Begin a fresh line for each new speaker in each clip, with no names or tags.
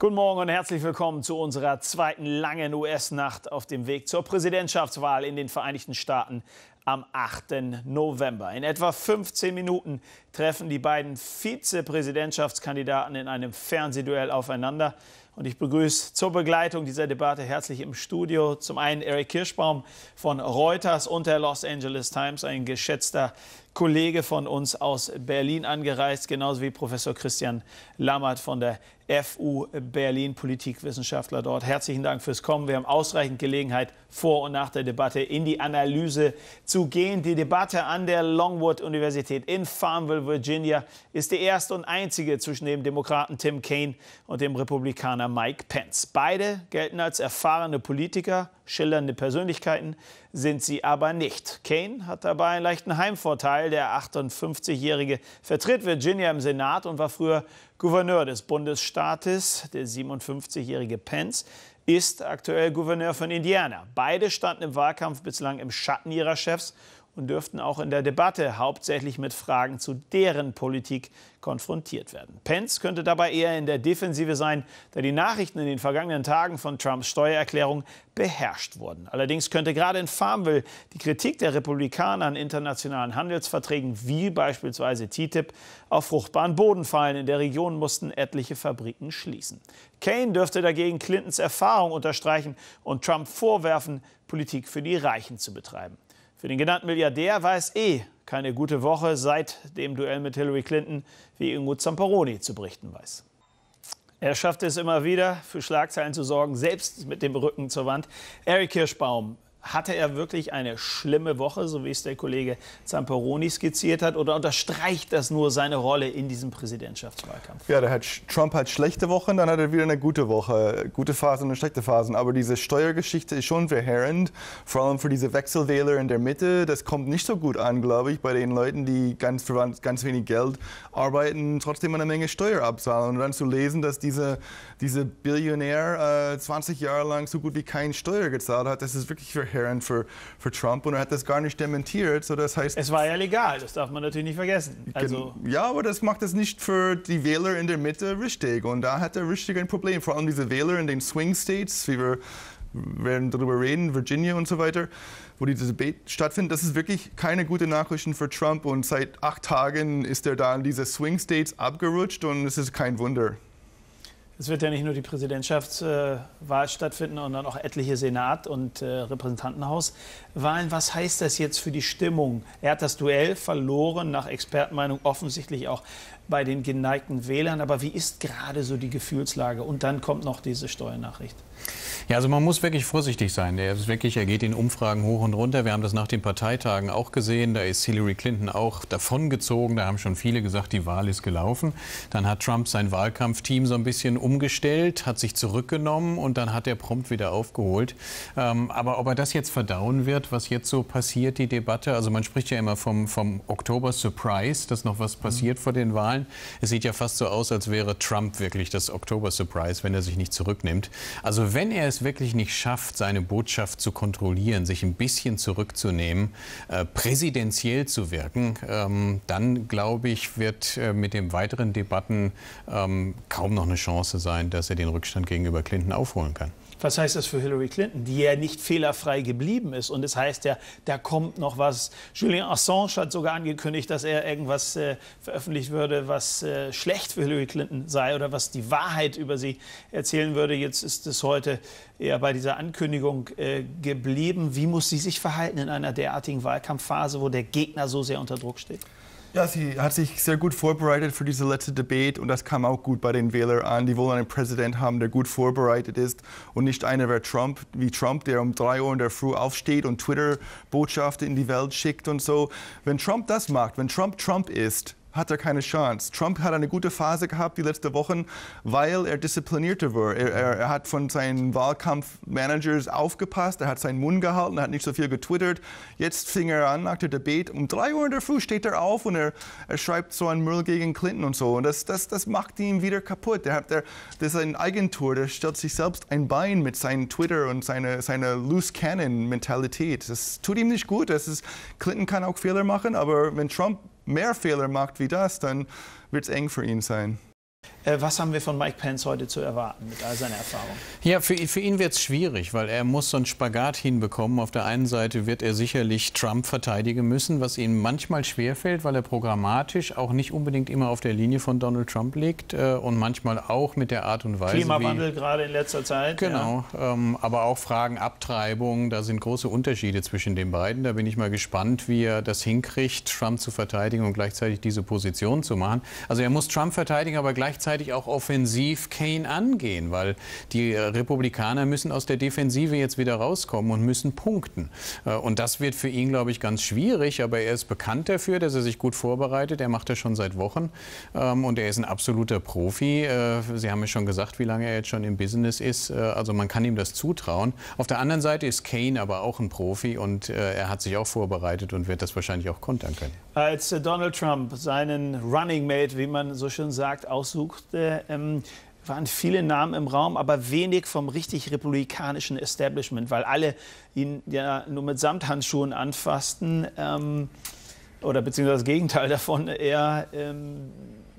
Guten Morgen und herzlich willkommen zu unserer zweiten langen US-Nacht auf dem Weg zur Präsidentschaftswahl in den Vereinigten Staaten am 8. November. In etwa 15 Minuten treffen die beiden Vizepräsidentschaftskandidaten in einem Fernsehduell aufeinander. Und ich begrüße zur Begleitung dieser Debatte herzlich im Studio zum einen Eric Kirschbaum von Reuters und der Los Angeles Times, ein geschätzter Kollege von uns aus Berlin angereist, genauso wie Professor Christian Lammert von der FU Berlin, Politikwissenschaftler dort. Herzlichen Dank fürs Kommen. Wir haben ausreichend Gelegenheit, vor und nach der Debatte in die Analyse zu gehen. Die Debatte an der Longwood-Universität in Farmville, Virginia, ist die erste und einzige zwischen dem Demokraten Tim Kaine und dem Republikaner Mike Pence. Beide gelten als erfahrene Politiker schillernde Persönlichkeiten sind sie aber nicht. Kane hat dabei einen leichten Heimvorteil. Der 58-Jährige vertritt Virginia im Senat und war früher Gouverneur des Bundesstaates. Der 57-Jährige Pence ist aktuell Gouverneur von Indiana. Beide standen im Wahlkampf bislang im Schatten ihrer Chefs und dürften auch in der Debatte hauptsächlich mit Fragen zu deren Politik konfrontiert werden. Pence könnte dabei eher in der Defensive sein, da die Nachrichten in den vergangenen Tagen von Trumps Steuererklärung beherrscht wurden. Allerdings könnte gerade in Farmville die Kritik der Republikaner an internationalen Handelsverträgen wie beispielsweise TTIP auf fruchtbaren Boden fallen. In der Region mussten etliche Fabriken schließen. Kane dürfte dagegen Clintons Erfahrung unterstreichen und Trump vorwerfen, Politik für die Reichen zu betreiben. Für den genannten Milliardär war es eh keine gute Woche seit dem Duell mit Hillary Clinton, wie Ingo Zamperoni zu berichten weiß. Er schaffte es immer wieder, für Schlagzeilen zu sorgen, selbst mit dem Rücken zur Wand. Eric Kirschbaum hatte er wirklich eine schlimme Woche, so wie es der Kollege Zamperoni skizziert hat? Oder unterstreicht das nur seine Rolle in diesem Präsidentschaftswahlkampf?
Ja, hat, Trump hat schlechte Wochen, dann hat er wieder eine gute Woche, gute Phasen und schlechte Phasen. Aber diese Steuergeschichte ist schon verheerend, vor allem für diese Wechselwähler in der Mitte. Das kommt nicht so gut an, glaube ich, bei den Leuten, die ganz, ganz wenig Geld arbeiten, trotzdem eine Menge Steuer abzahlen. Und dann zu lesen, dass dieser diese Billionär äh, 20 Jahre lang so gut wie keine Steuer gezahlt hat, das ist wirklich verheerend Karen für, für Trump und er hat das gar nicht dementiert. So, das heißt, es
war ja legal, das darf man natürlich nicht vergessen. Also
ja, aber das macht es nicht für die Wähler in der Mitte richtig und da hat er richtig ein Problem. Vor allem diese Wähler in den Swing States, wie wir werden darüber reden, Virginia und so weiter, wo diese Debatte stattfindet. Das ist wirklich keine gute Nachrichten für Trump und seit acht Tagen ist er da in diese Swing States abgerutscht und es ist kein Wunder.
Es wird ja nicht nur die Präsidentschaftswahl stattfinden, sondern auch etliche Senat- und äh, Repräsentantenhauswahlen. Was heißt das jetzt für die Stimmung? Er hat das Duell verloren, nach Expertenmeinung offensichtlich auch bei den geneigten Wählern. Aber wie ist gerade so die Gefühlslage? Und dann kommt noch diese Steuernachricht.
Ja, also man muss wirklich vorsichtig sein. Er, ist wirklich, er geht in Umfragen hoch und runter. Wir haben das nach den Parteitagen auch gesehen. Da ist Hillary Clinton auch davongezogen. Da haben schon viele gesagt, die Wahl ist gelaufen. Dann hat Trump sein Wahlkampfteam so ein bisschen um umgestellt, hat sich zurückgenommen und dann hat er prompt wieder aufgeholt. Ähm, aber ob er das jetzt verdauen wird, was jetzt so passiert, die Debatte, also man spricht ja immer vom, vom Oktober-Surprise, dass noch was passiert mhm. vor den Wahlen. Es sieht ja fast so aus, als wäre Trump wirklich das Oktober-Surprise, wenn er sich nicht zurücknimmt. Also wenn er es wirklich nicht schafft, seine Botschaft zu kontrollieren, sich ein bisschen zurückzunehmen, äh, präsidentiell zu wirken, ähm, dann glaube ich, wird äh, mit den weiteren Debatten ähm, kaum noch eine Chance sein, dass er den Rückstand gegenüber Clinton aufholen kann.
Was heißt das für Hillary Clinton, die ja nicht fehlerfrei geblieben ist? Und es das heißt ja, da kommt noch was. Julian Assange hat sogar angekündigt, dass er irgendwas äh, veröffentlicht würde, was äh, schlecht für Hillary Clinton sei oder was die Wahrheit über sie erzählen würde. Jetzt ist es heute eher bei dieser Ankündigung äh, geblieben. Wie muss sie sich verhalten in einer derartigen Wahlkampfphase, wo der Gegner so sehr unter Druck steht?
Ja, sie hat sich sehr gut vorbereitet für diese letzte Debatte und das kam auch gut bei den Wählern an. Die wollen einen Präsident haben, der gut vorbereitet ist und nicht einer wie Trump, wie Trump der um 3 Uhr in der Früh aufsteht und Twitter-Botschaften in die Welt schickt und so. Wenn Trump das macht, wenn Trump Trump ist, hat er keine Chance. Trump hat eine gute Phase gehabt die letzten Wochen, weil er disziplinierter war. Er, er, er hat von seinen Wahlkampfmanagers aufgepasst, er hat seinen Mund gehalten, er hat nicht so viel getwittert. Jetzt fing er an nach der Debatte. Um drei Uhr in der Früh steht er auf und er, er schreibt so einen Müll gegen Clinton und so. Und das, das, das macht ihn wieder kaputt. Er hat, der, das ist ein Eigentor, der stellt sich selbst ein Bein mit seinem Twitter und seiner seine Loose Cannon-Mentalität. Das tut ihm nicht gut. Das ist, Clinton kann auch Fehler machen, aber wenn Trump mehr Fehler macht wie das, dann wird es eng für
ihn sein.
Äh, was haben wir von Mike Pence heute zu erwarten mit all seiner Erfahrung?
Ja, für, für ihn wird es schwierig, weil er muss so einen Spagat hinbekommen. Auf der einen Seite wird er sicherlich Trump verteidigen müssen, was ihm manchmal schwerfällt, weil er programmatisch auch nicht unbedingt immer auf der Linie von Donald Trump liegt äh, und manchmal auch mit der Art und Weise. Klimawandel wie, gerade in letzter Zeit. Genau, ja. ähm, aber auch Fragen Abtreibung, da sind große Unterschiede zwischen den beiden. Da bin ich mal gespannt, wie er das hinkriegt, Trump zu verteidigen und gleichzeitig diese Position zu machen. Also er muss Trump verteidigen, aber gleichzeitig gleichzeitig auch offensiv Kane angehen, weil die äh, Republikaner müssen aus der Defensive jetzt wieder rauskommen und müssen punkten. Äh, und das wird für ihn, glaube ich, ganz schwierig, aber er ist bekannt dafür, dass er sich gut vorbereitet. Er macht das schon seit Wochen ähm, und er ist ein absoluter Profi. Äh, Sie haben ja schon gesagt, wie lange er jetzt schon im Business ist. Also man kann ihm das zutrauen. Auf der anderen Seite ist Kane aber auch ein Profi und er hat sich auch vorbereitet und wird das wahrscheinlich auch kontern können
als Donald Trump seinen Running Mate, wie man so schön sagt, aussuchte, ähm, waren viele Namen im Raum, aber wenig vom richtig republikanischen Establishment, weil alle ihn ja nur mit Samthandschuhen anfassten ähm, oder beziehungsweise das Gegenteil davon eher. Ähm,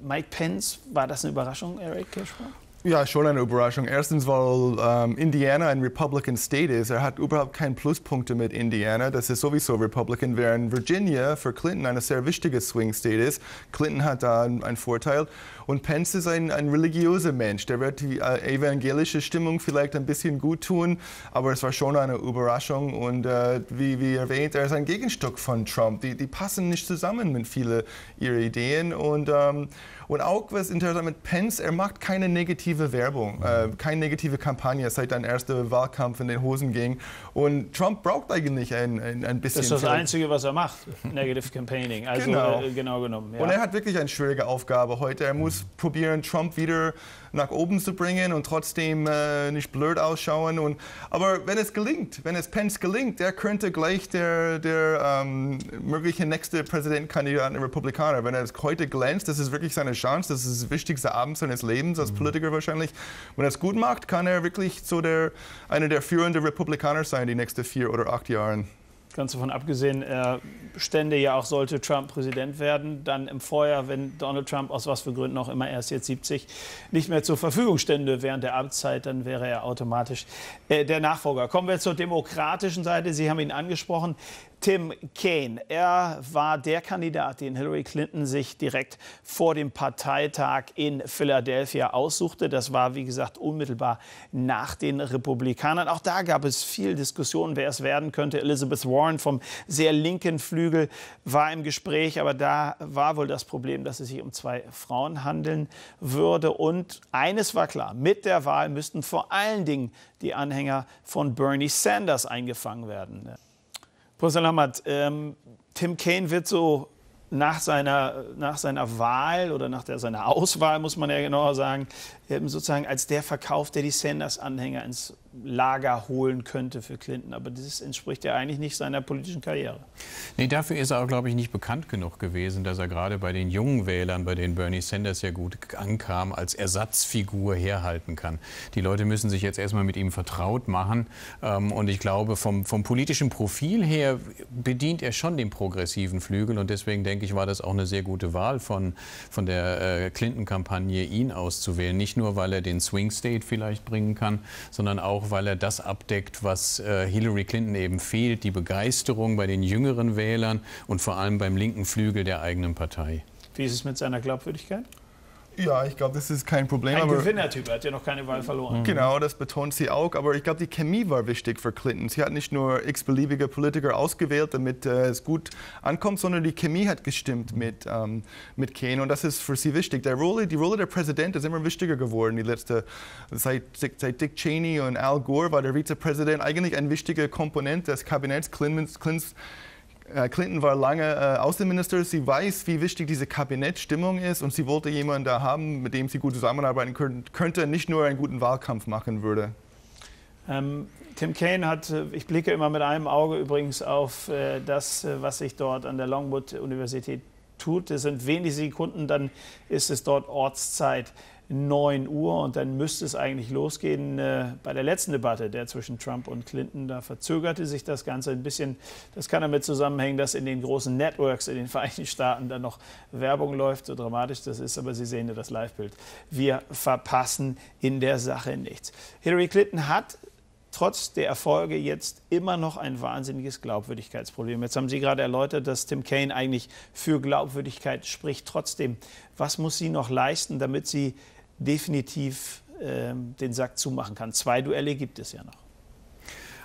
Mike Pence, war das eine Überraschung, Eric Cashman?
Ja, schon eine Überraschung. Erstens, weil ähm, Indiana ein Republican State ist. Er hat überhaupt keine Pluspunkte mit Indiana. Das ist sowieso Republican, während Virginia für Clinton eine sehr wichtige Swing State ist. Clinton hat da einen, Vorteil. Und Pence ist ein, ein religiöser Mensch. Der wird die äh, evangelische Stimmung vielleicht ein bisschen gut tun, aber es war schon eine Überraschung. Und äh, wie, wie, erwähnt, er ist ein Gegenstück von Trump. Die, die passen nicht zusammen mit vielen ihrer Ideen. Und, ähm, und auch was interessant mit Pence, er macht keine negativen negative Werbung, äh, keine negative Kampagne, seit dein erster Wahlkampf in den Hosen ging. Und Trump braucht eigentlich ein, ein, ein bisschen. Das ist das Einzige,
was er macht, Negative Campaigning. Also genau, äh, genau genommen. Ja. Und er hat
wirklich eine schwierige Aufgabe heute. Er muss probieren, Trump wieder nach oben zu bringen und trotzdem äh, nicht blöd ausschauen. Und, aber wenn es gelingt, wenn es Pence gelingt, der könnte gleich der, der ähm, mögliche nächste Präsidentkandidat der Republikaner. Wenn er es heute glänzt, das ist wirklich seine Chance, das ist das wichtigste Abend seines Lebens als mhm. Politiker wahrscheinlich. Wenn er es gut macht, kann er wirklich so der, einer der führenden Republikaner sein die nächsten vier oder acht Jahre. Ganz davon abgesehen, er äh,
stände ja auch, sollte Trump Präsident werden, dann im Vorjahr, wenn Donald Trump aus was für Gründen auch immer erst jetzt 70 nicht mehr zur Verfügung stände während der Amtszeit, dann wäre er automatisch äh, der Nachfolger. Kommen wir zur demokratischen Seite. Sie haben ihn angesprochen. Tim Kaine. Er war der Kandidat, den Hillary Clinton sich direkt vor dem Parteitag in Philadelphia aussuchte. Das war, wie gesagt, unmittelbar nach den Republikanern. Auch da gab es viel Diskussion, wer es werden könnte. Elizabeth Warren vom sehr linken Flügel war im Gespräch, aber da war wohl das Problem, dass es sich um zwei Frauen handeln würde. Und eines war klar, mit der Wahl müssten vor allen Dingen die Anhänger von Bernie Sanders eingefangen werden. Professor Lammert, ähm, Tim Kaine wird so nach seiner, nach seiner Wahl oder nach der, seiner Auswahl, muss man ja genauer sagen, ähm, sozusagen als der Verkauf, der die Sanders-Anhänger ins Lager holen könnte für Clinton. Aber das entspricht ja eigentlich nicht seiner politischen Karriere.
Nee, dafür ist er auch, glaube ich, nicht bekannt genug gewesen, dass er gerade bei den jungen Wählern, bei denen Bernie Sanders ja gut ankam, als Ersatzfigur herhalten kann. Die Leute müssen sich jetzt erstmal mit ihm vertraut machen. Ähm, und ich glaube, vom, vom politischen Profil her bedient er schon den progressiven Flügel. Und deswegen denke ich, war das auch eine sehr gute Wahl von, von der äh, Clinton-Kampagne, ihn auszuwählen. Nicht nur, weil er den Swing State vielleicht bringen kann, sondern auch, weil er das abdeckt, was äh, Hillary Clinton eben fehlt, die Begeisterung bei den jüngeren Wählern Wählern und vor allem beim linken Flügel der eigenen Partei.
Wie ist es mit seiner Glaubwürdigkeit? Ja, ich glaube, das ist kein Problem. Ein Gewinnertyp, er hat ja noch keine Wahl verloren. Mhm. Genau,
das betont sie auch. Aber ich
glaube, die Chemie war wichtig für Clinton. Sie hat nicht nur x-beliebige Politiker ausgewählt, damit äh, es gut ankommt, sondern die Chemie hat gestimmt mit, ähm, mit Kane. Und das ist für sie wichtig. Der Rolle, die Rolle der Präsident ist immer wichtiger geworden. Die letzte, seit, seit Dick Cheney und Al Gore war der Vizepräsident eigentlich eine wichtige Komponente des Kabinetts. Clintons, Clintons äh, Clinton war lange äh, Außenminister. Sie weiß, wie wichtig diese Kabinettstimmung ist und sie wollte jemanden da haben, mit dem sie gut zusammenarbeiten könnte, nicht nur einen guten Wahlkampf machen würde.
Ähm, Tim Kaine hat, äh, ich blicke immer mit einem Auge übrigens auf äh, das, was sich dort an der Longwood-Universität tut. Es sind wenige Sekunden, dann ist es dort Ortszeit. 9 Uhr und dann müsste es eigentlich losgehen äh, bei der letzten Debatte, der zwischen Trump und Clinton. Da verzögerte sich das Ganze ein bisschen. Das kann damit zusammenhängen, dass in den großen Networks in den Vereinigten Staaten dann noch Werbung läuft, so dramatisch das ist, aber Sie sehen ja das Live-Bild. Wir verpassen in der Sache nichts. Hillary Clinton hat trotz der Erfolge jetzt immer noch ein wahnsinniges Glaubwürdigkeitsproblem. Jetzt haben Sie gerade erläutert, dass Tim Kaine eigentlich für Glaubwürdigkeit spricht. Trotzdem, was muss sie noch leisten, damit sie definitiv ähm, den Sack zumachen kann. Zwei Duelle gibt es ja noch.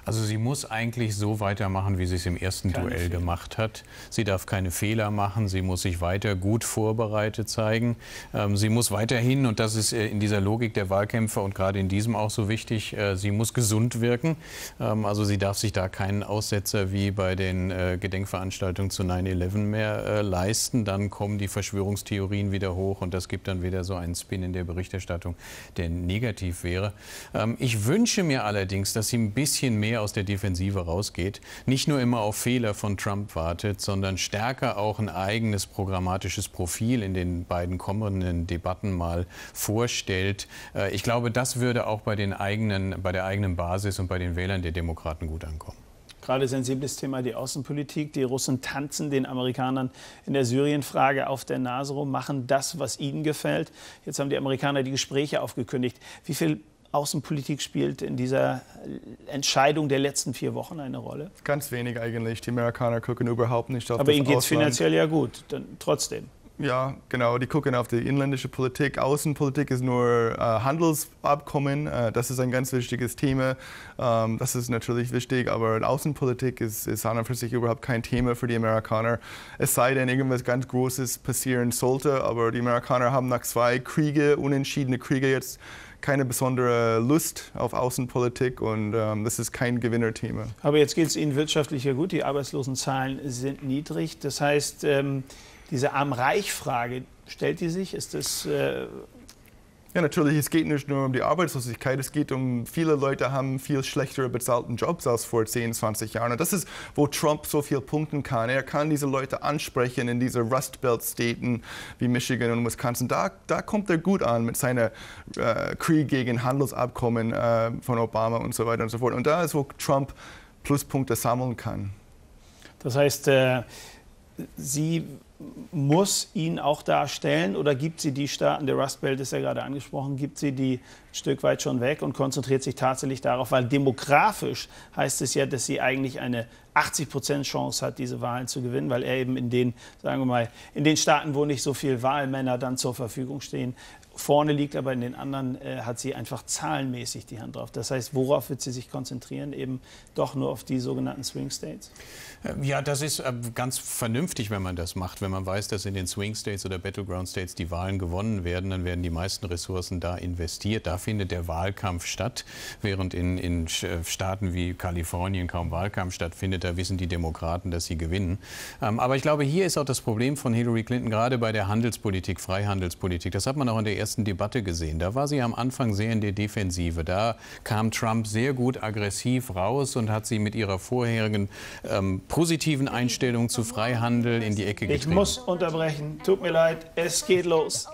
Also sie muss eigentlich so weitermachen, wie sie es im ersten keine Duell Fehler. gemacht hat. Sie darf keine Fehler machen, sie muss sich weiter gut vorbereitet zeigen. Ähm, sie muss weiterhin, und das ist äh, in dieser Logik der Wahlkämpfer und gerade in diesem auch so wichtig, äh, sie muss gesund wirken. Ähm, also sie darf sich da keinen Aussetzer wie bei den äh, Gedenkveranstaltungen zu 9-11 mehr äh, leisten. Dann kommen die Verschwörungstheorien wieder hoch und das gibt dann wieder so einen Spin in der Berichterstattung, der negativ wäre. Ähm, ich wünsche mir allerdings, dass sie ein bisschen mehr mehr aus der Defensive rausgeht, nicht nur immer auf Fehler von Trump wartet, sondern stärker auch ein eigenes programmatisches Profil in den beiden kommenden Debatten mal vorstellt. Äh, ich glaube, das würde auch bei, den eigenen, bei der eigenen Basis und bei den Wählern der Demokraten gut ankommen
gerade sensibles Thema die Außenpolitik. Die Russen tanzen den Amerikanern in der Syrien-Frage auf der Nase rum, machen das, was ihnen gefällt. Jetzt haben die Amerikaner die Gespräche aufgekündigt. Wie viel Außenpolitik spielt in dieser
Entscheidung der letzten vier Wochen eine Rolle? Ganz wenig eigentlich. Die Amerikaner gucken überhaupt nicht auf Aber das ihnen geht es finanziell
ja gut, dann trotzdem. Ja,
genau. Die gucken auf die inländische Politik. Außenpolitik ist nur äh, Handelsabkommen. Äh, das ist ein ganz wichtiges Thema. Ähm, das ist natürlich wichtig, aber Außenpolitik ist, ist an und für sich überhaupt kein Thema für die Amerikaner. Es sei denn, irgendwas ganz Großes passieren sollte. Aber die Amerikaner haben nach zwei Kriege, unentschiedene Kriege jetzt keine besondere Lust auf Außenpolitik und ähm, das ist kein Gewinnerthema.
Aber jetzt geht es Ihnen wirtschaftlich ja gut. Die Arbeitslosenzahlen sind niedrig. Das heißt, ähm, diese Arm-Reich-Frage, stellt die sich? Ist das äh,
ja, natürlich, es geht nicht nur um die Arbeitslosigkeit, es geht um, viele Leute haben viel schlechtere bezahlten Jobs als vor 10, 20 Jahren. Und das ist, wo Trump so viel punkten kann. Er kann diese Leute ansprechen in diese Rust Belt-Städten wie Michigan und Wisconsin. Da, da kommt er gut an mit seiner äh, Krieg gegen Handelsabkommen äh, von Obama und so weiter und so fort. Und da ist, wo Trump Pluspunkte sammeln kann.
Das heißt, äh, Sie muss ihn auch darstellen oder gibt sie die Staaten, der Rust Belt ist ja gerade angesprochen, gibt sie die ein Stück weit schon weg und konzentriert sich tatsächlich darauf, weil demografisch heißt es ja, dass sie eigentlich eine 80 Prozent Chance hat, diese Wahlen zu gewinnen, weil er eben in den, sagen wir mal, in den Staaten, wo nicht so viele Wahlmänner dann zur Verfügung stehen, vorne liegt, aber in den anderen äh, hat sie einfach zahlenmäßig die Hand drauf. Das heißt, worauf wird sie sich konzentrieren? Eben doch nur auf die sogenannten Swing States?
Äh, ja, das ist äh, ganz vernünftig, wenn man das macht. Wenn man weiß, dass in den Swing States oder Battleground States die Wahlen gewonnen werden, dann werden die meisten Ressourcen da investiert. Da findet der Wahlkampf statt, während in, in Staaten wie Kalifornien kaum Wahlkampf stattfindet. Wahlbarometer wissen die Demokraten, dass sie gewinnen. Ähm, aber ich glaube, hier ist auch das Problem von Hillary Clinton gerade bei der Handelspolitik, Freihandelspolitik. Das hat man auch in der ersten Debatte gesehen. Da war sie am Anfang sehr in der Defensive. Da kam Trump sehr gut aggressiv raus und hat sie mit ihrer vorherigen ähm, positiven Einstellung zu Freihandel in die Ecke getrieben. Ich
muss unterbrechen. Tut mir leid. Es geht los.